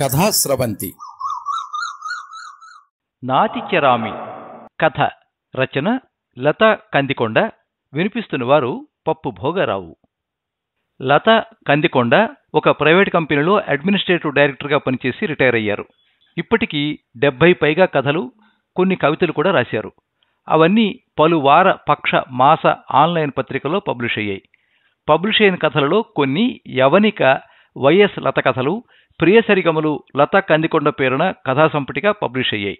కథాశ్రవంతి నాతిక్యరామి కథ రచన లత కందికొండ వినిపిస్తున్నవారు పప్పు భోగరావు లత కందికొండ ఒక ప్రైవేట్ కంపెనీలో అడ్మినిస్ట్రేటివ్ డైరెక్టర్గా పనిచేసి రిటైర్ అయ్యారు ఇప్పటికీ డెబ్బై పైగా కథలు కొన్ని కవితలు కూడా రాశారు అవన్నీ పలు వార పక్ష మాస ఆన్లైన్ పత్రికలో పబ్లిష్ అయ్యాయి పబ్లిష్ అయిన కథలలో కొన్ని యవనిక వైఎస్ లత కథలు ప్రియసరిగములు లతా కందికొండ పేరున కథా సంపుటిగా పబ్లిష్ అయ్యాయి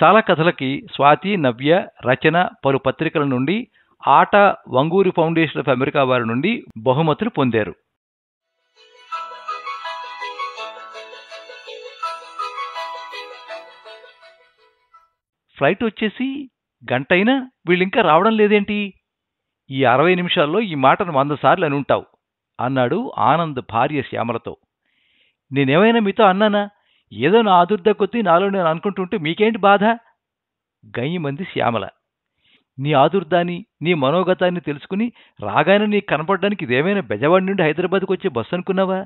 చాలా కథలకి స్వాతి నవ్య రచన పలు పత్రికల నుండి ఆట వంగూరి ఫౌండేషన్ ఆఫ్ అమెరికా వారి నుండి బహుమతులు పొందారు ఫ్లైట్ వచ్చేసి గంటైనా వీళ్ళింకా రావడం లేదేంటి ఈ అరవై నిమిషాల్లో ఈ మాటను వంద సార్లు అని ఉంటావు అన్నాడు ఆనంద్ భార్య శ్యామలతో నేనేమైనా మీతో అన్నానా ఏదో నా ఆదుర్ద కొద్ది నాలో నేను అనుకుంటుంటే మీకేంటి బాధ గయ్యమంది శ్యామల నీ ఆదుర్దాన్ని నీ మనోగతాన్ని తెలుసుకుని రాగానే నీకు కనపడడానికి ఇదేమైనా బెజవాడి నుండి హైదరాబాద్కి వచ్చే బస్సు అనుకున్నావా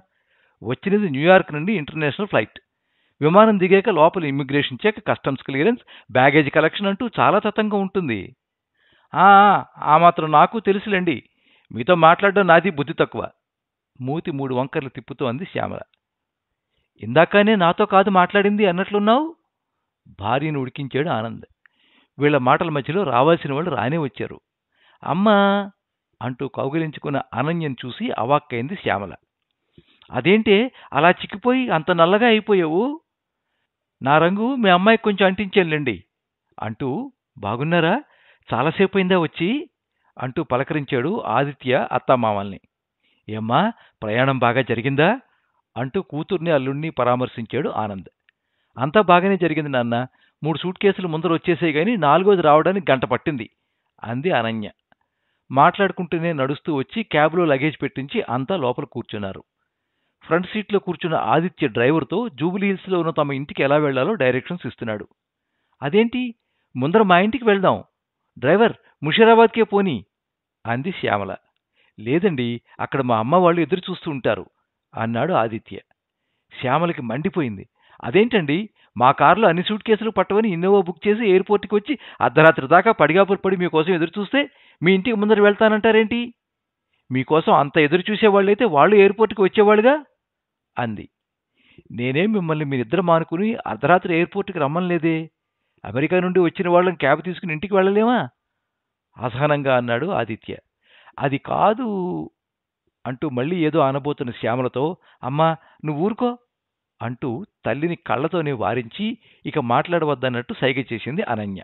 వచ్చినది న్యూయార్క్ నుండి ఇంటర్నేషనల్ ఫ్లైట్ విమానం దిగాక లోపల immigration check customs clearance baggage collection అంటూ చాలా తతంగా ఉంటుంది ఆ మాత్రం నాకు తెలుసులేండి మీతో మాట్లాడడం నాది బుద్ధి తక్కువ మూతి మూడు వంకర్లు తిప్పుతూ అంది శ్యామల ఇందాకనే నాతో కాదు మాట్లాడింది అన్నట్లున్నావు భార్యను ఉడికించాడు ఆనంద్ వీళ్ళ మాటల మధ్యలో రావాల్సిన వాళ్ళు రానే వచ్చారు అమ్మా అంటూ కౌగిలించుకున్న అనన్యం చూసి అవాక్కైంది శ్యామల అదేంటే అలా చిక్కిపోయి అంత నల్లగా అయిపోయావు నా రంగు మీ అమ్మాయికి కొంచెం అంటించానులేండి అంటూ బాగున్నారా చాలాసేపు అయిందా వచ్చి అంటూ పలకరించాడు ఆదిత్య అత్తామామల్ని ఏమ్మా ప్రయాణం బాగా జరిగిందా అంటూ కూతుర్ని అల్లుణ్ణి పరామర్శించాడు ఆనంద్ అంతా బాగానే జరిగింది నాన్న మూడు సూట్ కేసులు ముందర వచ్చేసే గాని నాలుగోది రావడానికి గంట పట్టింది అంది అనన్య మాట్లాడుకుంటూనే నడుస్తూ వచ్చి క్యాబ్లో లగేజ్ పెట్టించి అంతా లోపల కూర్చున్నారు ఫ్రంట్ సీట్లో కూర్చున్న ఆదిత్య డ్రైవర్తో జూబిలీహిల్స్లో ఉన్న తమ ఇంటికి ఎలా వెళ్లాలో డైరెక్షన్స్ ఇస్తున్నాడు అదేంటి ముందర మా ఇంటికి వెళ్దాం డ్రైవర్ ముషీరాబాద్కే పోని అంది శ్యామల లేదండి అక్కడ మా అమ్మ వాళ్ళు ఎదురు చూస్తూ ఉంటారు అన్నాడు ఆదిత్య శ్యామలకి మండిపోయింది అదేంటండి మా కారులో అన్ని సూట్ కేసులు పట్టవని ఇన్నోవా బుక్ చేసి ఎయిర్పోర్ట్కి వచ్చి అర్ధరాత్రి దాకా పడిగాపురు పడి మీకోసం ఎదురు చూస్తే మీ ఇంటికి ముందర వెళ్తానంటారేంటి మీకోసం అంత ఎదురు చూసేవాళ్ళైతే వాళ్ళు ఎయిర్పోర్ట్కి వచ్చేవాళ్ళుగా అంది నేనే మిమ్మల్ని మీరిద్దరు మానుకుని అర్ధరాత్రి ఎయిర్పోర్ట్కి రమ్మలేదే అమెరికా నుండి వచ్చిన వాళ్ళని క్యాబ్ తీసుకుని ఇంటికి వెళ్ళలేమా అసహనంగా అన్నాడు ఆదిత్య అది కాదు అంటూ మళ్ళీ ఏదో ఆనబోతున్న శ్యామలతో అమ్మా నువ్వు ఊరుకో అంటూ తల్లిని కళ్ళతోనే వారించి ఇక మాట్లాడవద్దన్నట్టు సైగ చేసింది అనన్య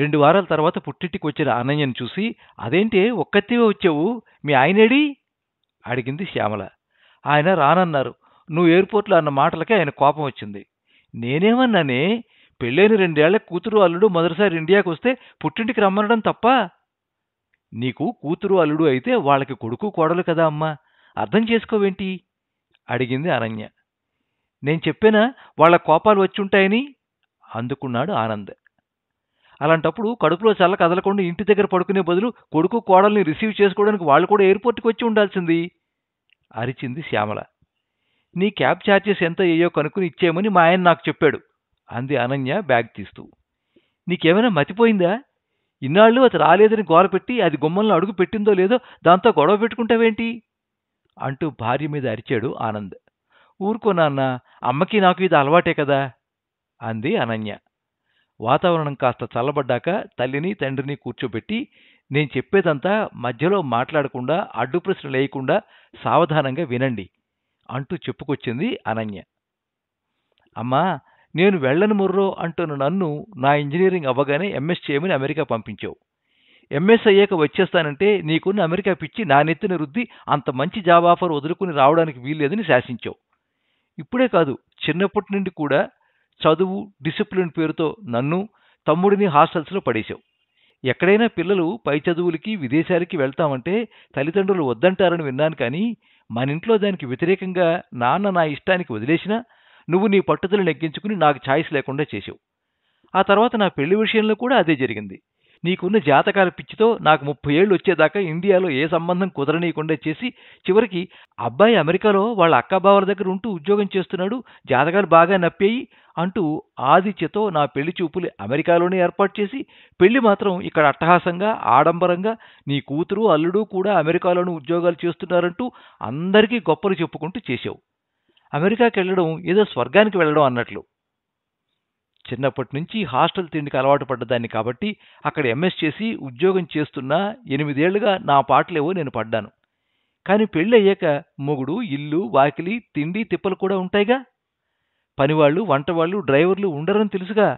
రెండు వారాల తర్వాత పుట్టింటికి వచ్చిన అనన్యను చూసి అదేంటే ఒక్కతివే వచ్చావు మీ ఆయనేడి అడిగింది శ్యామల ఆయన రానన్నారు నువ్వు ఎయిర్పోర్ట్లో అన్న మాటలకే ఆయన కోపం వచ్చింది నేనేమన్నానే పెళ్ళైన రెండేళ్ల కూతురు అల్లుడు మొదటిసారి ఇండియాకు వస్తే పుట్టింటికి రమ్మనడం తప్ప నీకు కూతురు అల్లుడు అయితే వాళ్ళకి కొడుకు కోడలు కదా అమ్మా అర్థం చేసుకోవేంటి అడిగింది అరణ్య నేను చెప్పేనా వాళ్ళ కోపాలు వచ్చుంటాయని అందుకున్నాడు ఆనంద్ అలాంటప్పుడు కడుపులో చల్ల కదలకుండా ఇంటి దగ్గర పడుకునే బదులు కొడుకు కోడల్ని రిసీవ్ చేసుకోవడానికి వాళ్ళు కూడా ఎయిర్పోర్ట్కి వచ్చి ఉండాల్సింది అరిచింది శ్యామల నీ క్యాబ్ ఛార్జెస్ ఎంత అయ్యో కనుక్కుని ఇచ్చేయమని మా ఆయన నాకు చెప్పాడు అంది అనన్య బ్యాగ్ తీస్తూ నీకేమైనా మతిపోయిందా ఇన్నాళ్ళు అది రాలేదని గోరపెట్టి అది గుమ్మలను అడుగు పెట్టిందో లేదో దాంతో గొడవ పెట్టుకుంటావేంటి అంటూ భార్య మీద అరిచాడు ఆనంద్ ఊరుకో నాన్న అమ్మకి నాకు ఇది అలవాటే కదా అంది అనన్య వాతావరణం కాస్త చల్లబడ్డాక తల్లిని తండ్రిని కూర్చోబెట్టి నేను చెప్పేదంతా మధ్యలో మాట్లాడకుండా అడ్డు ప్రశ్నలు లేకుండా సావధానంగా వినండి అంటూ చెప్పుకొచ్చింది అనన్య అమ్మా నేను వెళ్ళను ముర్రో అంటున్న నన్ను నా ఇంజనీరింగ్ అవ్వగానే ఎంఎస్ చేయమని అమెరికా పంపించావు ఎంఎస్ అయ్యాక వచ్చేస్తానంటే నీకున్న అమెరికా పిచ్చి నా నెత్తిన రుద్ది అంత మంచి జాబ్ ఆఫర్ వదులుకుని రావడానికి వీల్లేదని శాసించావు ఇప్పుడే కాదు చిన్నప్పటి నుండి కూడా చదువు డిసిప్లిన్ పేరుతో నన్ను తమ్ముడిని హాస్టల్స్లో పడేశావు ఎక్కడైనా పిల్లలు పై చదువులకి విదేశాలకి వెళ్తామంటే తల్లిదండ్రులు వద్దంటారని విన్నాను కానీ మన ఇంట్లో దానికి వ్యతిరేకంగా నాన్న నా ఇష్టానికి వదిలేసినా నువ్వు నీ పట్టుదల నెగ్గించుకుని నాకు ఛాయిస్ లేకుండా చేసావు ఆ తర్వాత నా పెళ్లి విషయంలో కూడా అదే జరిగింది నీకున్న జాతకాల పిచ్చితో నాకు ముప్పై ఏళ్ళు వచ్చేదాకా ఇండియాలో ఏ సంబంధం కుదరనీయకుండా చేసి చివరికి అబ్బాయి అమెరికాలో వాళ్ళ అక్కబావల దగ్గర ఉంటూ ఉద్యోగం చేస్తున్నాడు జాతకాలు బాగా నప్పేయి అంటూ ఆదిత్యతో నా పెళ్లి చూపులు అమెరికాలోనే ఏర్పాటు చేసి పెళ్లి మాత్రం ఇక్కడ అట్టహాసంగా ఆడంబరంగా నీ కూతురు అల్లుడు కూడా అమెరికాలోనూ ఉద్యోగాలు చేస్తున్నారంటూ అందరికీ గొప్పలు చెప్పుకుంటూ చేశావు అమెరికాకి వెళ్ళడం ఏదో స్వర్గానికి వెళ్ళడం అన్నట్లు చిన్నప్పటి నుంచి హాస్టల్ తిండికి అలవాటు పడ్డదాన్ని కాబట్టి అక్కడ ఎంఎస్ చేసి ఉద్యోగం చేస్తున్నా ఎనిమిదేళ్లుగా నా పాటలేవో నేను పడ్డాను కానీ పెళ్ళయ్యాక మొగుడు ఇల్లు వాకిలి తిండి తిప్పలు కూడా ఉంటాయిగా పనివాళ్ళు వంటవాళ్ళు డ్రైవర్లు ఉండరని తెలుసుగా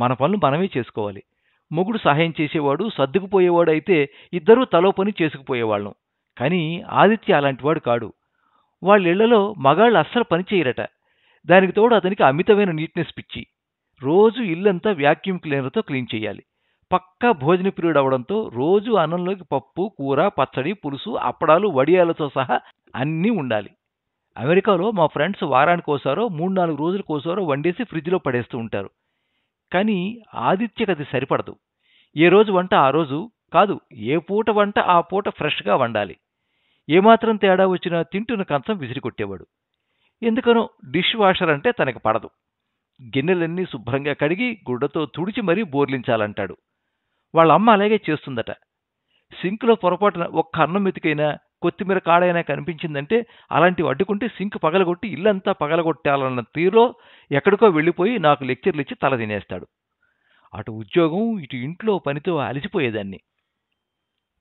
మన పనులు మనమే చేసుకోవాలి మొగుడు సహాయం చేసేవాడు సర్దుకుపోయేవాడు అయితే ఇద్దరూ తలో పని చేసుకుపోయేవాళ్ళం కానీ ఆదిత్య అలాంటివాడు కాడు వాళ్ళ ఇళ్లలో మగాళ్ళు అస్సలు పనిచేయరట దానికి తోడు అతనికి అమితమైన నీట్నెస్ పిచ్చి రోజు ఇల్లంతా వ్యాక్యూమ్ క్లీనర్తో క్లీన్ చేయాలి పక్కా భోజన పీరియడ్ అవడంతో రోజు అన్నంలోకి పప్పు కూర పచ్చడి పులుసు అప్పడాలు వడియాలతో సహా అన్నీ ఉండాలి అమెరికాలో మా ఫ్రెండ్స్ వారానికి కోసారో మూడు నాలుగు రోజుల కోసారో వండేసి ఫ్రిడ్జ్లో పడేస్తూ ఉంటారు కానీ ఆదిత్యకు సరిపడదు ఏ రోజు వంట ఆ రోజు కాదు ఏ పూట వంట ఆ పూట ఫ్రెష్గా వండాలి ఏమాత్రం తేడా వచ్చినా తింటున్న కంచం విసిరికొట్టేవాడు ఎందుకనో డిష్ వాషర్ అంటే తనకు పడదు గిన్నెలన్నీ శుభ్రంగా కడిగి గుడ్డతో తుడిచి మరీ బోర్లించాలంటాడు వాళ్ళ అమ్మ అలాగే చేస్తుందట సింక్లో పొరపాటున ఒక్క అన్నం మెతికైనా కొత్తిమీర కాడైనా కనిపించిందంటే అలాంటివి అడ్డుకుంటే సింక్ పగలగొట్టి ఇల్లంతా పగలగొట్టాలన్న తీరులో ఎక్కడికో వెళ్ళిపోయి నాకు లెక్చర్లు ఇచ్చి తల తినేస్తాడు అటు ఉద్యోగం ఇటు ఇంట్లో పనితో అలిసిపోయేదాన్ని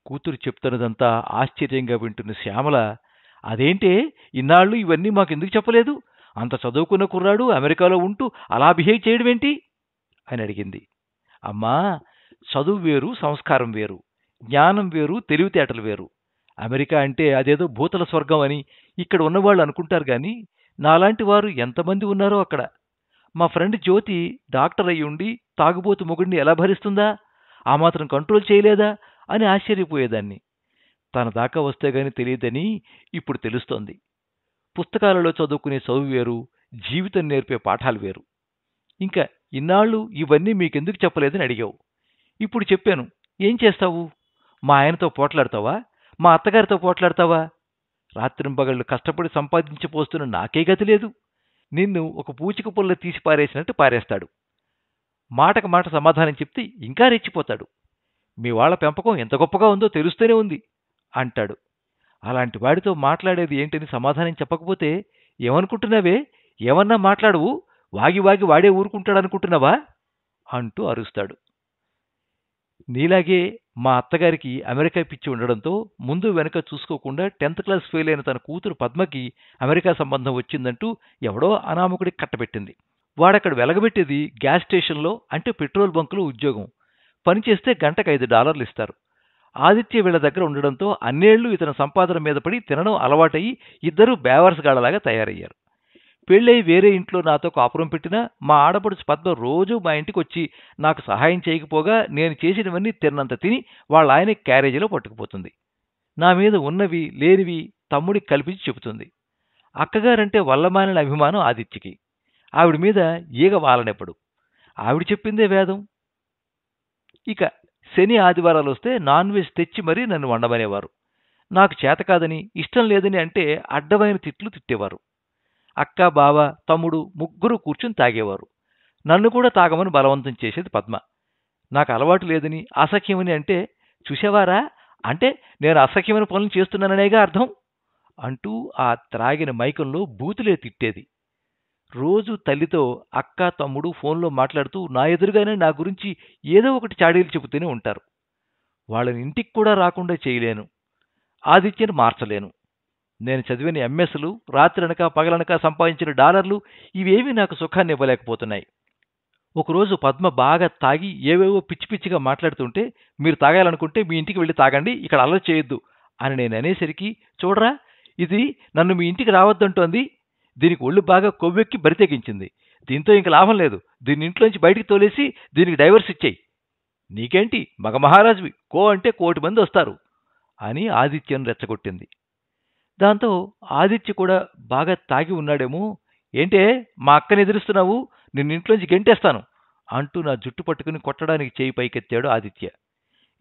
కూతురు చెప్తున్నదంతా ఆశ్చర్యంగా వింటున్న శ్యామల అదేంటే ఇన్నాళ్ళు ఇవన్నీ మాకెందుకు చెప్పలేదు అంత చదువుకున్న కుర్రాడు అమెరికాలో ఉంటూ అలా బిహేవ్ చేయడమేంటి అని అడిగింది అమ్మా చదువు వేరు సంస్కారం వేరు జ్ఞానం వేరు తెలివితేటలు వేరు అమెరికా అంటే అదేదో భూతల స్వర్గం అని ఇక్కడ ఉన్నవాళ్ళు అనుకుంటారు కానీ నాలాంటి వారు ఎంతమంది ఉన్నారో అక్కడ మా ఫ్రెండ్ జ్యోతి డాక్టర్ అయ్యుండి తాగుబోతు మొగుడిని ఎలా భరిస్తుందా ఆ మాత్రం కంట్రోల్ చేయలేదా అని ఆశ్చర్యపోయేదాన్ని తన దాకా వస్తే గాని తెలియదని ఇప్పుడు తెలుస్తోంది పుస్తకాలలో చదువుకునే చదువు వేరు జీవితం నేర్పే పాఠాలు వేరు ఇంకా ఇన్నాళ్ళు ఇవన్నీ మీకెందుకు చెప్పలేదని అడిగావు ఇప్పుడు చెప్పాను ఏం చేస్తావు మా ఆయనతో పోట్లాడతావా మా అత్తగారితో పోట్లాడతావా పగళ్ళు కష్టపడి సంపాదించిపోస్తున్న నాకే గతి లేదు నిన్ను ఒక పూచిక పుల్ల తీసి పారేసినట్టు పారేస్తాడు మాటకు మాట సమాధానం చెప్తే ఇంకా రెచ్చిపోతాడు మీ వాళ్ళ పెంపకం ఎంత గొప్పగా ఉందో తెలుస్తూనే ఉంది అంటాడు అలాంటి వాడితో మాట్లాడేది ఏంటని సమాధానం చెప్పకపోతే ఏమనుకుంటున్నావే ఏమన్నా మాట్లాడవు వాగి వాగి వాడే ఊరుకుంటాడనుకుంటున్నావా అంటూ అరుస్తాడు నీలాగే మా అత్తగారికి అమెరికా పిచ్చి ఉండడంతో ముందు వెనక చూసుకోకుండా టెన్త్ క్లాస్ ఫెయిల్ అయిన తన కూతురు పద్మకి అమెరికా సంబంధం వచ్చిందంటూ ఎవడో అనామకుడికి కట్టబెట్టింది వాడక్కడ వెలగబెట్టేది గ్యాస్ స్టేషన్లో అంటే పెట్రోల్ బంకులో ఉద్యోగం పనిచేస్తే గంటకు ఐదు డాలర్లు ఇస్తారు ఆదిత్య వీళ్ళ దగ్గర ఉండడంతో అన్నేళ్లు ఇతని సంపాదన మీద పడి తినడం అలవాటయ్యి ఇద్దరూ బేవర్స్ గాడలాగా తయారయ్యారు పెళ్ళై వేరే ఇంట్లో నాతో కాపురం పెట్టినా మా ఆడపడుచు పద్మ రోజూ మా ఇంటికి వచ్చి నాకు సహాయం చేయకపోగా నేను చేసినవన్నీ తిన్నంత తిని వాళ్ళ ఆయన క్యారేజీలో పట్టుకుపోతుంది నా మీద ఉన్నవి లేనివి తమ్ముడికి కల్పించి చెబుతుంది అక్కగారంటే వల్లమానిన అభిమానం ఆదిత్యకి ఆవిడ మీద ఈగ వాలనెప్పుడు ఆవిడ చెప్పిందే వేదం ఇక శని ఆదివారాలు వస్తే నాన్ వెజ్ తెచ్చి మరీ నన్ను వండమనేవారు నాకు చేత కాదని ఇష్టం లేదని అంటే అడ్డమైన తిట్లు తిట్టేవారు అక్క బావ తమ్ముడు ముగ్గురు కూర్చుని తాగేవారు నన్ను కూడా తాగమని బలవంతం చేసేది పద్మ నాకు అలవాటు లేదని అసఖ్యమని అంటే చూసేవారా అంటే నేను అసఖ్యమైన పనులు చేస్తున్నాననేగా అర్థం అంటూ ఆ త్రాగిన మైకంలో బూతులే తిట్టేది రోజు తల్లితో అక్క తమ్ముడు ఫోన్లో మాట్లాడుతూ నా ఎదురుగానే నా గురించి ఏదో ఒకటి చాడీలు చెబుతూనే ఉంటారు వాళ్ళని ఇంటికి కూడా రాకుండా చేయలేను ఆదిత్యను మార్చలేను నేను చదివిన ఎంఎస్లు రాత్రనక పగలనక సంపాదించిన డాలర్లు ఇవేమీ నాకు సుఖాన్ని ఇవ్వలేకపోతున్నాయి ఒకరోజు పద్మ బాగా తాగి ఏవేవో పిచ్చి పిచ్చిగా మాట్లాడుతుంటే మీరు తాగాలనుకుంటే మీ ఇంటికి వెళ్ళి తాగండి ఇక్కడ అలా చేయొద్దు అని నేను అనేసరికి చూడరా ఇది నన్ను మీ ఇంటికి రావద్దంటోంది దీనికి ఒళ్ళు బాగా కొవ్వెక్కి బరితెగించింది దీంతో ఇంక లాభం లేదు దీని ఇంట్లోంచి బయటికి తోలేసి దీనికి డైవర్స్ ఇచ్చేయి నీకేంటి మగ మహారాజువి కో అంటే కోటి మంది వస్తారు అని ఆదిత్యను రెచ్చగొట్టింది దాంతో ఆదిత్య కూడా బాగా తాగి ఉన్నాడేమో ఏంటే మా అక్కని ఎదురుస్తున్నావు నిన్ను ఇంట్లోంచి గెంటేస్తాను అంటూ నా జుట్టు పట్టుకుని కొట్టడానికి చేయి పైకెత్తాడు ఆదిత్య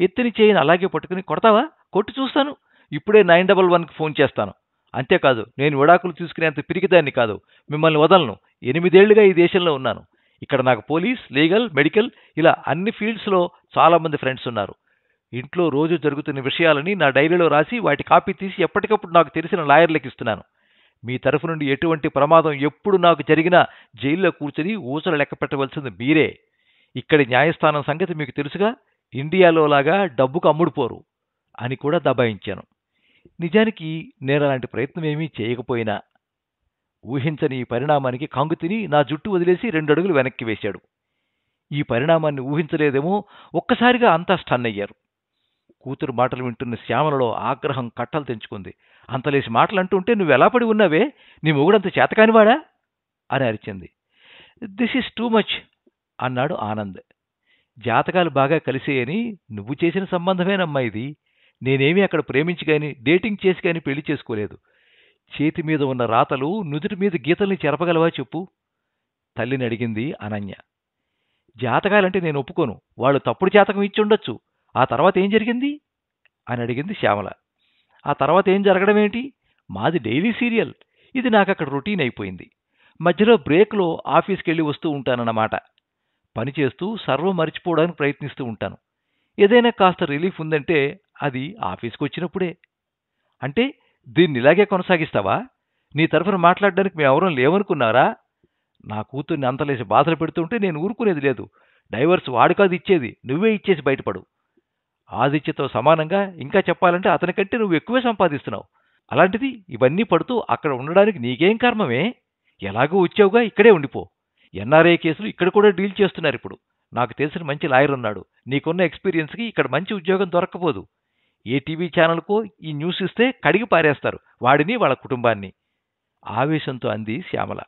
ఎత్తిని చేయిని అలాగే పట్టుకుని కొడతావా కొట్టి చూస్తాను ఇప్పుడే నైన్ డబల్ వన్కి ఫోన్ చేస్తాను అంతేకాదు నేను విడాకులు తీసుకునేంత పిరికిదాన్ని కాదు మిమ్మల్ని వదలను ఎనిమిదేళ్లుగా ఈ దేశంలో ఉన్నాను ఇక్కడ నాకు పోలీస్ లీగల్ మెడికల్ ఇలా అన్ని ఫీల్డ్స్లో చాలామంది ఫ్రెండ్స్ ఉన్నారు ఇంట్లో రోజు జరుగుతున్న విషయాలని నా డైరీలో రాసి వాటి కాపీ తీసి ఎప్పటికప్పుడు నాకు తెలిసిన లాయర్లకు ఇస్తున్నాను మీ తరఫు నుండి ఎటువంటి ప్రమాదం ఎప్పుడు నాకు జరిగినా జైల్లో కూర్చొని ఊసలు లెక్క పెట్టవలసింది మీరే ఇక్కడి న్యాయస్థానం సంగతి మీకు తెలుసుగా ఇండియాలో లాగా డబ్బుకు అమ్ముడుపోరు అని కూడా దబాయించాను నిజానికి నేను అలాంటి ప్రయత్నం ఏమీ చేయకపోయినా ఊహించని ఈ పరిణామానికి తిని నా జుట్టు వదిలేసి రెండు అడుగులు వెనక్కి వేశాడు ఈ పరిణామాన్ని ఊహించలేదేమో ఒక్కసారిగా అంతా స్టన్ అయ్యారు కూతురు మాటలు వింటున్న శ్యామలలో ఆగ్రహం కట్టలు తెంచుకుంది అంతలేసి మాటలు అంటుంటే నువ్వెలా పడి ఉన్నావే నీ మొగుడంత చేతకానివాడా అని అరిచింది దిస్ ఈస్ టూ మచ్ అన్నాడు ఆనంద్ జాతకాలు బాగా కలిసేయని నువ్వు చేసిన సంబంధమేనమ్మా ఇది నేనేమీ అక్కడ ప్రేమించి కానీ డేటింగ్ చేసి కానీ పెళ్లి చేసుకోలేదు చేతి మీద ఉన్న రాతలు నుదుటి మీద గీతల్ని చెరపగలవా చెప్పు తల్లిని అడిగింది అనన్య జాతకాలంటే నేను ఒప్పుకోను వాళ్ళు తప్పుడు జాతకం ఇచ్చి ఉండొచ్చు ఆ తర్వాత ఏం జరిగింది అని అడిగింది శ్యామల ఆ తర్వాత ఏం జరగడం ఏంటి మాది డైలీ సీరియల్ ఇది నాకు అక్కడ రొటీన్ అయిపోయింది మధ్యలో బ్రేక్లో ఆఫీస్కి వెళ్ళి వస్తూ ఉంటానన్నమాట పనిచేస్తూ సర్వం మర్చిపోవడానికి ప్రయత్నిస్తూ ఉంటాను ఏదైనా కాస్త రిలీఫ్ ఉందంటే అది ఆఫీస్కి వచ్చినప్పుడే అంటే దీన్ని ఇలాగే కొనసాగిస్తావా నీ తరఫున మాట్లాడడానికి మేమెవరం లేవనుకున్నారా నా కూతుర్ని అంతలేసి బాధలు పెడుతుంటే నేను ఊరుకునేది లేదు డైవర్స్ వాడుకాది ఇచ్చేది నువ్వే ఇచ్చేసి బయటపడు ఆదిత్యతో సమానంగా ఇంకా చెప్పాలంటే అతనికంటే నువ్వు ఎక్కువే సంపాదిస్తున్నావు అలాంటిది ఇవన్నీ పడుతూ అక్కడ ఉండడానికి నీకేం కర్మమే ఎలాగో వచ్చావుగా ఇక్కడే ఉండిపో ఎన్ఆర్ఐ కేసులు ఇక్కడ కూడా డీల్ చేస్తున్నారు ఇప్పుడు నాకు తెలిసిన మంచి లాయర్ ఉన్నాడు నీకున్న ఎక్స్పీరియన్స్కి ఇక్కడ మంచి ఉద్యోగం దొరక్కపోదు ఏ టీవీ ఛానల్కు ఈ న్యూస్ ఇస్తే కడిగి పారేస్తారు వాడిని వాళ్ళ కుటుంబాన్ని ఆవేశంతో అంది శ్యామల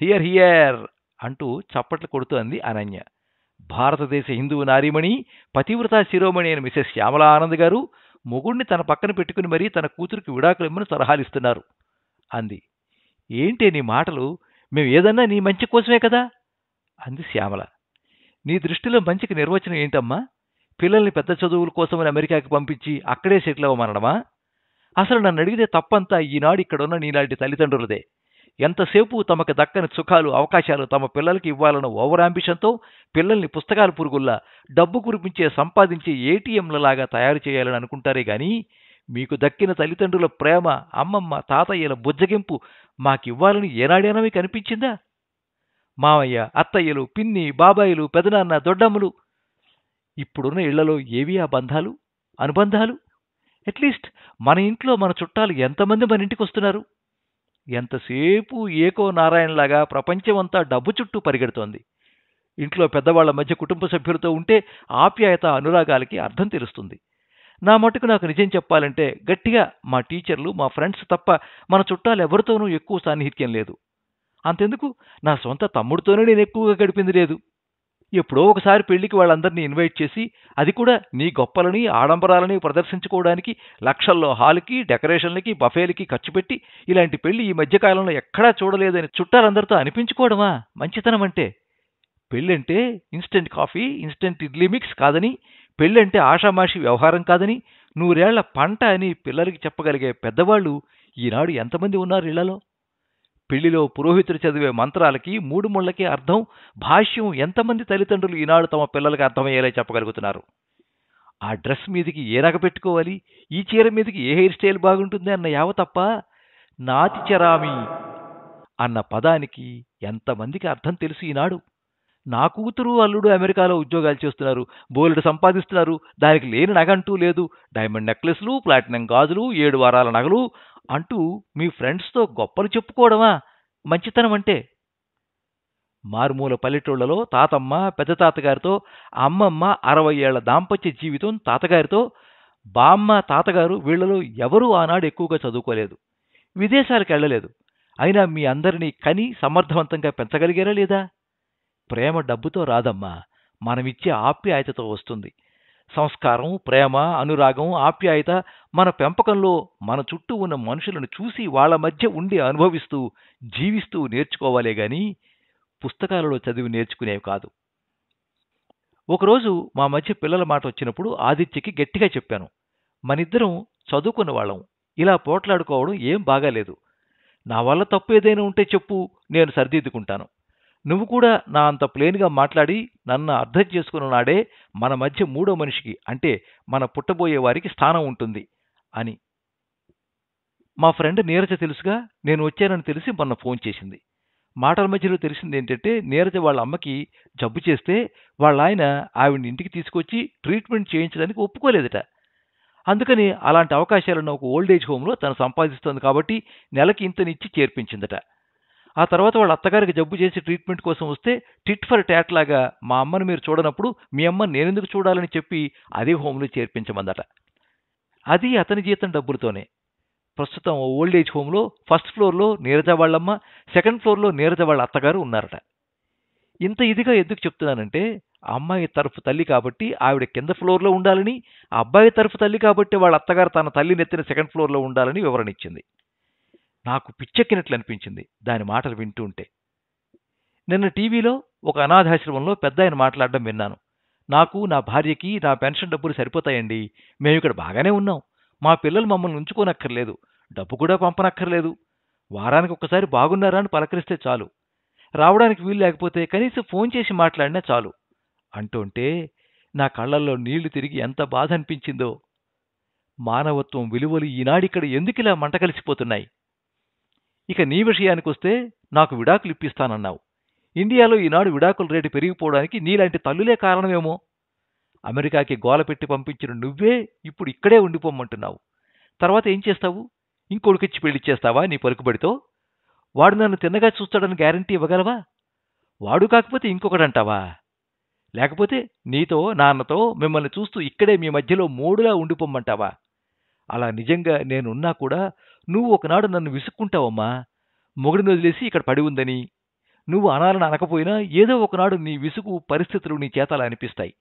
హియర్ హియర్ అంటూ చప్పట్లు కొడుతూ అంది అనన్య భారతదేశ హిందువు నారీమణి పతివ్రత శిరోమణి అయిన మిసెస్ శ్యామల ఆనంద్ గారు మొగుడిని తన పక్కన పెట్టుకుని మరీ తన కూతురికి విడాకులు ఇమ్మని సలహాలిస్తున్నారు అంది ఏంటి నీ మాటలు మేము ఏదన్నా నీ మంచి కోసమే కదా అంది శ్యామల నీ దృష్టిలో మంచికి నిర్వచనం ఏంటమ్మా పిల్లల్ని పెద్ద చదువుల కోసమని అమెరికాకి పంపించి అక్కడే సెటిల్ అవ్వమనడమా అసలు నన్ను అడిగితే తప్పంతా ఈనాడు ఇక్కడున్న నీలాంటి తల్లిదండ్రులదే ఎంతసేపు తమకు దక్కని సుఖాలు అవకాశాలు తమ పిల్లలకి ఇవ్వాలన్న ఓవర్ ఆంబిషన్తో పిల్లల్ని పుస్తకాల పురుగుల్లా డబ్బు కురిపించే సంపాదించే ఏటీఎంలలాగా తయారు చేయాలని అనుకుంటారే కానీ మీకు దక్కిన తల్లిదండ్రుల ప్రేమ అమ్మమ్మ తాతయ్యల బుజ్జగింపు మాకివ్వాలని ఏనాడేనా మీకు అనిపించిందా మామయ్య అత్తయ్యలు పిన్ని బాబాయిలు పెదనాన్న దొడ్డమ్మలు ఇప్పుడున్న ఇళ్లలో ఏవి ఆ బంధాలు అనుబంధాలు అట్లీస్ట్ మన ఇంట్లో మన చుట్టాలు ఎంతమంది మన ఇంటికి వస్తున్నారు ఎంతసేపు ఏకో నారాయణలాగా ప్రపంచమంతా డబ్బు చుట్టూ పరిగెడుతోంది ఇంట్లో పెద్దవాళ్ల మధ్య కుటుంబ సభ్యులతో ఉంటే ఆప్యాయత అనురాగాలకి అర్థం తెలుస్తుంది నా మటుకు నాకు నిజం చెప్పాలంటే గట్టిగా మా టీచర్లు మా ఫ్రెండ్స్ తప్ప మన చుట్టాలు ఎవరితోనూ ఎక్కువ సాన్నిహిత్యం లేదు అంతెందుకు నా సొంత తమ్ముడితోనే నేను ఎక్కువగా గడిపింది లేదు ఎప్పుడో ఒకసారి పెళ్లికి వాళ్ళందరినీ ఇన్వైట్ చేసి అది కూడా నీ గొప్పలని ఆడంబరాలని ప్రదర్శించుకోవడానికి లక్షల్లో హాల్కి డెకరేషన్లకి బఫేలకి ఖర్చు పెట్టి ఇలాంటి పెళ్లి ఈ మధ్యకాలంలో ఎక్కడా చూడలేదని చుట్టాలందరితో అనిపించుకోవడమా మంచితనం అంటే పెళ్ళంటే instant coffee instant idli mix కాదని పెళ్ళంటే ఆషామాషి వ్యవహారం కాదని నూరేళ్ల పంట అని పిల్లలకి చెప్పగలిగే పెద్దవాళ్ళు ఈనాడు ఎంతమంది ఉన్నారు ఇళ్లలో పెళ్లిలో పురోహితుడు చదివే మంత్రాలకి మూడు ముళ్ళకి అర్థం భాష్యం ఎంతమంది తల్లిదండ్రులు ఈనాడు తమ పిల్లలకి అర్థమయ్యేలా చెప్పగలుగుతున్నారు ఆ డ్రెస్ మీదకి ఏ నగ పెట్టుకోవాలి ఈ చీర మీదకి ఏ హెయిర్ స్టైల్ బాగుంటుంది అన్న యావ తప్ప నాతిచరామి అన్న పదానికి ఎంతమందికి అర్థం తెలుసు ఈనాడు నా కూతురు అల్లుడు అమెరికాలో ఉద్యోగాలు చేస్తున్నారు బోలెడు సంపాదిస్తున్నారు దానికి లేని నగంటూ లేదు డైమండ్ నెక్లెస్లు ప్లాటినం గాజులు ఏడు వారాల నగలు అంటూ మీ ఫ్రెండ్స్తో గొప్పలు చెప్పుకోవడమా మంచితనం అంటే మారుమూల పల్లెటూళ్లలో తాతమ్మ పెద్ద తాతగారితో అమ్మమ్మ అరవై ఏళ్ల దాంపత్య జీవితం తాతగారితో బామ్మ తాతగారు వీళ్లలో ఎవరూ ఆనాడు ఎక్కువగా చదువుకోలేదు విదేశాలకు వెళ్ళలేదు అయినా మీ అందరినీ కని సమర్థవంతంగా పెంచగలిగారా లేదా ప్రేమ డబ్బుతో రాదమ్మా మనమిచ్చే ఆప్యాయతతో వస్తుంది సంస్కారం ప్రేమ అనురాగం ఆప్యాయత మన పెంపకంలో మన చుట్టూ ఉన్న మనుషులను చూసి వాళ్ల మధ్య ఉండి అనుభవిస్తూ జీవిస్తూ నేర్చుకోవాలే గాని పుస్తకాలలో చదివి నేర్చుకునేవి కాదు ఒకరోజు మా మధ్య పిల్లల మాట వచ్చినప్పుడు ఆదిత్యకి గట్టిగా చెప్పాను మనిద్దరం చదువుకున్న వాళ్ళం ఇలా పోట్లాడుకోవడం ఏం బాగాలేదు నా వల్ల తప్పు ఏదైనా ఉంటే చెప్పు నేను సరిదిద్దుకుంటాను నువ్వు కూడా నా అంత ప్లేన్గా మాట్లాడి నన్ను అర్థం చేసుకున్న నాడే మన మధ్య మూడో మనిషికి అంటే మన పుట్టబోయే వారికి స్థానం ఉంటుంది అని మా ఫ్రెండ్ నీరజ తెలుసుగా నేను వచ్చానని తెలిసి మొన్న ఫోన్ చేసింది మాటల మధ్యలో తెలిసింది ఏంటంటే నీరజ వాళ్ళ అమ్మకి జబ్బు చేస్తే వాళ్ళ ఆయన ఆవిడని ఇంటికి తీసుకొచ్చి ట్రీట్మెంట్ చేయించడానికి ఒప్పుకోలేదట అందుకని అలాంటి అవకాశాలను ఒక ఓల్డ్ ఏజ్ హోమ్లో తను సంపాదిస్తోంది కాబట్టి నెలకి ఇంతనిచ్చి చేర్పించిందట ఆ తర్వాత వాళ్ళ అత్తగారికి జబ్బు చేసి ట్రీట్మెంట్ కోసం వస్తే టిట్ ఫర్ ట్యాట్ లాగా మా అమ్మను మీరు చూడనప్పుడు మీ అమ్మ నేనెందుకు చూడాలని చెప్పి అదే హోమ్లో చేర్పించమందట అది అతని జీతం డబ్బులతోనే ప్రస్తుతం ఓల్డ్ ఏజ్ హోమ్లో ఫస్ట్ ఫ్లోర్లో నీరజ వాళ్ళమ్మ సెకండ్ ఫ్లోర్లో నీరజ వాళ్ళ అత్తగారు ఉన్నారట ఇంత ఇదిగా ఎందుకు చెప్తున్నానంటే అమ్మాయి తరఫు తల్లి కాబట్టి ఆవిడ కింద ఫ్లోర్లో ఉండాలని అబ్బాయి తరఫు తల్లి కాబట్టి వాళ్ళ అత్తగారు తన తల్లి నెత్తిన సెకండ్ ఫ్లోర్లో ఉండాలని వివరణ ఇచ్చింది నాకు పిచ్చెక్కినట్లు అనిపించింది దాని మాటలు వింటూ ఉంటే నిన్న టీవీలో ఒక అనాథాశ్రమంలో పెద్ద ఆయన మాట్లాడడం విన్నాను నాకు నా భార్యకి నా పెన్షన్ డబ్బులు సరిపోతాయండి మేము ఇక్కడ బాగానే ఉన్నాం మా పిల్లలు మమ్మల్ని ఉంచుకోనక్కర్లేదు డబ్బు కూడా పంపనక్కర్లేదు వారానికి ఒకసారి బాగున్నారా అని పలకరిస్తే చాలు రావడానికి వీలు లేకపోతే కనీసం ఫోన్ చేసి మాట్లాడినా చాలు అంటుంటే నా కళ్ళల్లో నీళ్లు తిరిగి ఎంత బాధ అనిపించిందో మానవత్వం విలువలు ఈనాడిక్కడ ఇలా మంట కలిసిపోతున్నాయి ఇక నీ విషయానికొస్తే నాకు విడాకులు ఇప్పిస్తానన్నావు ఇండియాలో ఈనాడు విడాకుల రేటు పెరిగిపోవడానికి నీలాంటి తల్లులే కారణమేమో అమెరికాకి గోల పెట్టి పంపించిన నువ్వే ఇప్పుడు ఇక్కడే ఉండిపోమ్మంటున్నావు తర్వాత ఏం చేస్తావు పెళ్లి చేస్తావా నీ పలుకుబడితో వాడు నన్ను తిన్నగా చూస్తాడని గ్యారంటీ ఇవ్వగలవా వాడు కాకపోతే ఇంకొకడంటావా లేకపోతే నీతో నాన్నతో మిమ్మల్ని చూస్తూ ఇక్కడే మీ మధ్యలో మూడులా ఉండిపోమ్మంటావా అలా నిజంగా నేనున్నా కూడా నువ్వు ఒకనాడు నన్ను విసుక్కుంటావమ్మా మొగుడిని వదిలేసి ఇక్కడ పడి ఉందని నువ్వు అనాలని అనకపోయినా ఏదో ఒకనాడు నీ విసుగు పరిస్థితులు నీ చేతలా అనిపిస్తాయి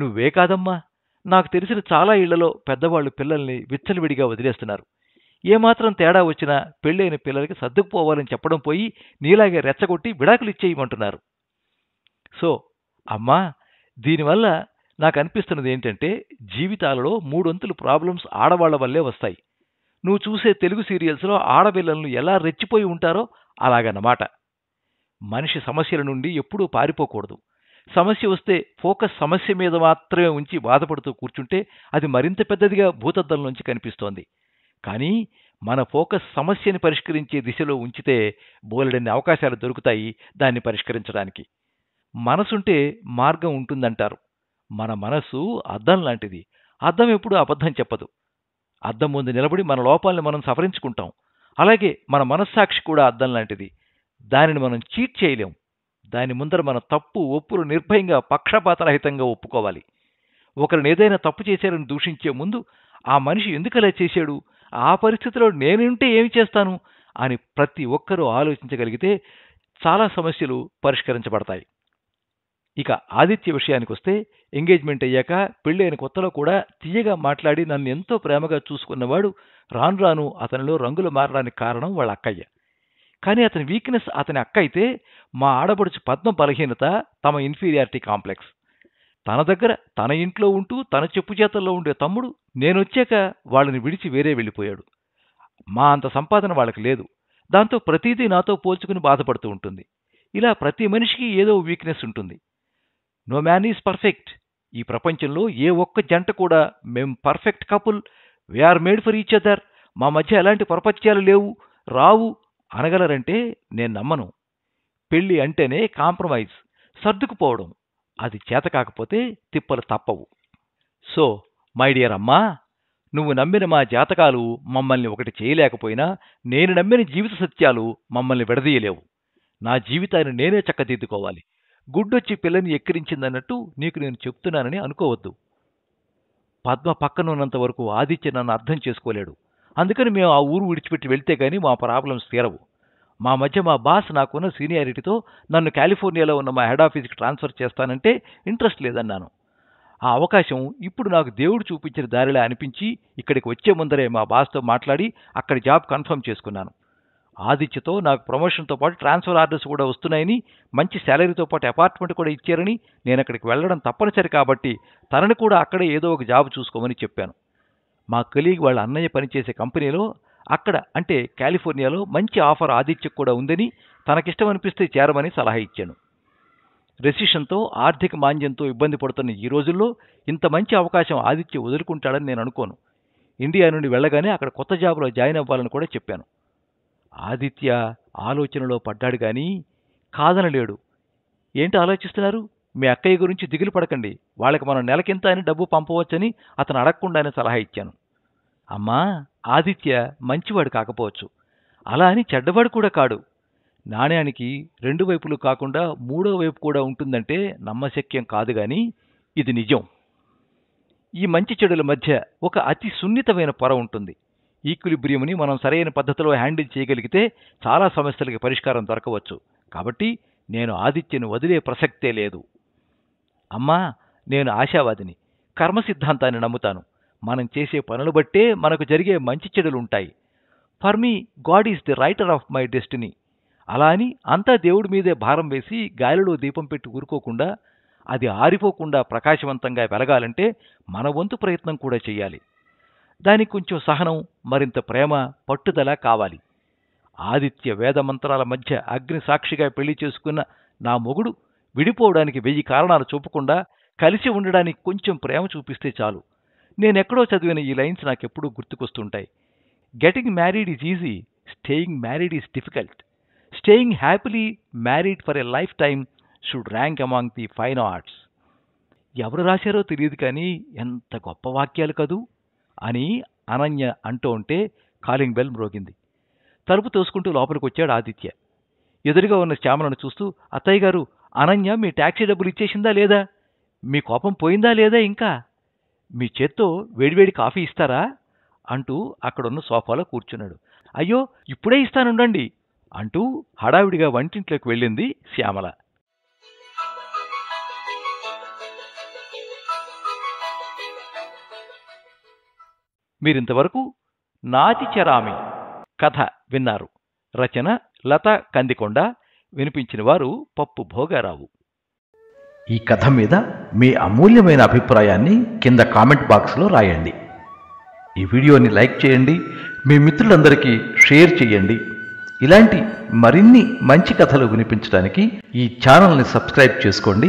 నువ్వే కాదమ్మా నాకు తెలిసిన చాలా ఇళ్లలో పెద్దవాళ్ళు పిల్లల్ని విచ్చలవిడిగా వదిలేస్తున్నారు ఏమాత్రం తేడా వచ్చినా పెళ్ళైన పిల్లలకి సర్దుకుపోవాలని చెప్పడం పోయి నీలాగే రెచ్చగొట్టి విడాకులు ఇచ్చేయమంటున్నారు సో అమ్మా దీనివల్ల నాకు అనిపిస్తున్నది ఏంటంటే జీవితాలలో మూడొంతులు ప్రాబ్లమ్స్ ఆడవాళ్ల వల్లే వస్తాయి నువ్వు చూసే తెలుగు సీరియల్స్లో ఆడపిల్లలను ఎలా రెచ్చిపోయి ఉంటారో అలాగన్నమాట మనిషి సమస్యల నుండి ఎప్పుడూ పారిపోకూడదు సమస్య వస్తే ఫోకస్ సమస్య మీద మాత్రమే ఉంచి బాధపడుతూ కూర్చుంటే అది మరింత పెద్దదిగా భూతద్దం నుంచి కనిపిస్తోంది కానీ మన ఫోకస్ సమస్యని పరిష్కరించే దిశలో ఉంచితే బోలెడన్ని అవకాశాలు దొరుకుతాయి దాన్ని పరిష్కరించడానికి మనసుంటే మార్గం ఉంటుందంటారు మన మనసు అద్దం లాంటిది అద్దం ఎప్పుడు అబద్ధం చెప్పదు అద్దం ముందు నిలబడి మన లోపాలని మనం సవరించుకుంటాం అలాగే మన మనస్సాక్షి కూడా అద్దం లాంటిది దానిని మనం చీట్ చేయలేం దాని ముందర మన తప్పు ఒప్పులు నిర్భయంగా పక్షపాతరహితంగా ఒప్పుకోవాలి ఒకరిని ఏదైనా తప్పు చేశారని దూషించే ముందు ఆ మనిషి ఎందుకలా చేశాడు ఆ పరిస్థితిలో నేనుంటే ఏమి చేస్తాను అని ప్రతి ఒక్కరూ ఆలోచించగలిగితే చాలా సమస్యలు పరిష్కరించబడతాయి ఇక ఆదిత్య విషయానికి వస్తే ఎంగేజ్మెంట్ అయ్యాక పెళ్ళైన కొత్తలో కూడా తీయగా మాట్లాడి నన్ను ఎంతో ప్రేమగా చూసుకున్నవాడు రాను రాను అతనిలో రంగులు మారడానికి కారణం వాళ్ళ అక్కయ్య కానీ అతని వీక్నెస్ అతని అక్క అయితే మా ఆడపడుచు పద్మ బలహీనత తమ ఇన్ఫీరియారిటీ కాంప్లెక్స్ తన దగ్గర తన ఇంట్లో ఉంటూ తన చెప్పు చేతల్లో ఉండే తమ్ముడు నేనొచ్చాక వాళ్ళని విడిచి వేరే వెళ్ళిపోయాడు మా అంత సంపాదన వాళ్ళకి లేదు దాంతో ప్రతిదీ నాతో పోల్చుకుని బాధపడుతూ ఉంటుంది ఇలా ప్రతి మనిషికి ఏదో వీక్నెస్ ఉంటుంది నో మ్యాన్ ఈజ్ పర్ఫెక్ట్ ఈ ప్రపంచంలో ఏ ఒక్క జంట కూడా మేం perfect couple we are made for each other మా మధ్య ఎలాంటి పరపత్యాలు లేవు రావు అనగలరంటే నేను నమ్మను పెళ్ళి అంటేనే కాంప్రమైజ్ సర్దుకుపోవడం అది చేత కాకపోతే తిప్పలు తప్పవు సో మై డియర్ అమ్మా నువ్వు నమ్మిన మా జాతకాలు మమ్మల్ని ఒకటి చేయలేకపోయినా నేను నమ్మిన జీవిత సత్యాలు మమ్మల్ని విడదీయలేవు నా జీవితాన్ని నేనే చక్కదిద్దుకోవాలి గుడ్డొచ్చి పిల్లని ఎక్కిరించిందన్నట్టు నీకు నేను చెప్తున్నానని అనుకోవద్దు పద్మ పక్కనున్నంత వరకు ఆదిత్య నన్ను అర్థం చేసుకోలేడు అందుకని మేము ఆ ఊరు విడిచిపెట్టి వెళ్తే కానీ మా ప్రాబ్లమ్స్ తీరవు మా మధ్య మా బాస్ నాకున్న సీనియారిటీతో నన్ను కాలిఫోర్నియాలో ఉన్న మా హెడ్ ఆఫీస్కి ట్రాన్స్ఫర్ చేస్తానంటే ఇంట్రెస్ట్ లేదన్నాను ఆ అవకాశం ఇప్పుడు నాకు దేవుడు చూపించిన దారిలా అనిపించి ఇక్కడికి వచ్చే ముందరే మా బాస్తో మాట్లాడి అక్కడ జాబ్ కన్ఫర్మ్ చేసుకున్నాను ఆదిత్యతో నాకు ప్రమోషన్తో పాటు ట్రాన్స్ఫర్ ఆర్డర్స్ కూడా వస్తున్నాయని మంచి శాలరీతో పాటు అపార్ట్మెంట్ కూడా ఇచ్చారని నేను అక్కడికి వెళ్ళడం తప్పనిసరి కాబట్టి తనని కూడా అక్కడే ఏదో ఒక జాబ్ చూసుకోమని చెప్పాను మా కలీగ్ వాళ్ళ అన్నయ్య పనిచేసే కంపెనీలో అక్కడ అంటే కాలిఫోర్నియాలో మంచి ఆఫర్ ఆదిత్యకు కూడా ఉందని తనకిష్టం అనిపిస్తే చేరమని సలహా ఇచ్చాను రెసిషన్తో ఆర్థిక మాంద్యంతో ఇబ్బంది పడుతున్న ఈ రోజుల్లో ఇంత మంచి అవకాశం ఆదిత్య వదులుకుంటాడని నేను అనుకోను ఇండియా నుండి వెళ్ళగానే అక్కడ కొత్త జాబ్లో జాయిన్ అవ్వాలని కూడా చెప్పాను ఆదిత్య ఆలోచనలో పడ్డాడు కానీ కాదనలేడు ఏంటి ఆలోచిస్తున్నారు మీ అక్కయ్య గురించి దిగులు పడకండి వాళ్ళకి మనం నెలకింత అని డబ్బు పంపవచ్చని అతను అడగకుండానే సలహా ఇచ్చాను అమ్మా ఆదిత్య మంచివాడు కాకపోవచ్చు అలా అని చెడ్డవాడు కూడా కాడు నాణ్యానికి రెండు వైపులు కాకుండా మూడో వైపు కూడా ఉంటుందంటే నమ్మశక్యం కాదు కానీ ఇది నిజం ఈ మంచి చెడుల మధ్య ఒక అతి సున్నితమైన పొర ఉంటుంది ఈక్విలిబ్రియంని మనం సరైన పద్ధతిలో హ్యాండిల్ చేయగలిగితే చాలా సమస్యలకి పరిష్కారం దొరకవచ్చు కాబట్టి నేను ఆదిత్యను వదిలే ప్రసక్తే లేదు అమ్మా నేను ఆశావాదిని కర్మ సిద్ధాంతాన్ని నమ్ముతాను మనం చేసే పనులు బట్టే మనకు జరిగే మంచి చెడులు ఉంటాయి for me God is the writer of my destiny అలా అని అంతా దేవుడి మీదే భారం వేసి గాలిలో దీపం పెట్టి ఊరుకోకుండా అది ఆరిపోకుండా ప్రకాశవంతంగా వెలగాలంటే మన వంతు ప్రయత్నం కూడా చేయాలి దానికి కొంచెం సహనం మరింత ప్రేమ పట్టుదల కావాలి ఆదిత్య వేదమంత్రాల మధ్య అగ్ని సాక్షిగా పెళ్లి చేసుకున్న నా మొగుడు విడిపోవడానికి వెయ్యి కారణాలు చూపకుండా కలిసి ఉండడానికి కొంచెం ప్రేమ చూపిస్తే చాలు నేనెక్కడో చదివిన ఈ లైన్స్ నాకెప్పుడూ గుర్తుకొస్తుంటాయి getting married is easy staying married is difficult staying happily married for a lifetime should rank among the fine arts ఎవరు రాశారో తెలియదు కానీ ఎంత గొప్ప వాక్యాలు కదూ అని అనన్య అంటూ ఉంటే కాలింగ్ బెల్ మ్రోగింది తలుపు తోసుకుంటూ లోపలికి వచ్చాడు ఆదిత్య ఎదురుగా ఉన్న శ్యామలను చూస్తూ అత్తయ్య గారు అనన్య మీ ట్యాక్సీ డబ్బులు ఇచ్చేసిందా లేదా మీ కోపం పోయిందా లేదా ఇంకా మీ చేత్తో వేడివేడి కాఫీ ఇస్తారా అంటూ అక్కడున్న సోఫాలో కూర్చున్నాడు అయ్యో ఇప్పుడే ఇస్తానుండండి అంటూ హడావిడిగా వంటింట్లోకి వెళ్ళింది శ్యామల మీరింతవరకు నాతిచరామి కథ విన్నారు రచన లత కందికొండ వినిపించిన వారు పప్పు భోగారావు ఈ కథ మీద మీ అమూల్యమైన అభిప్రాయాన్ని కింద కామెంట్ బాక్స్లో రాయండి ఈ వీడియోని లైక్ చేయండి మీ మిత్రులందరికీ షేర్ చేయండి ఇలాంటి మరిన్ని మంచి కథలు వినిపించడానికి ఈ ఛానల్ని సబ్స్క్రైబ్ చేసుకోండి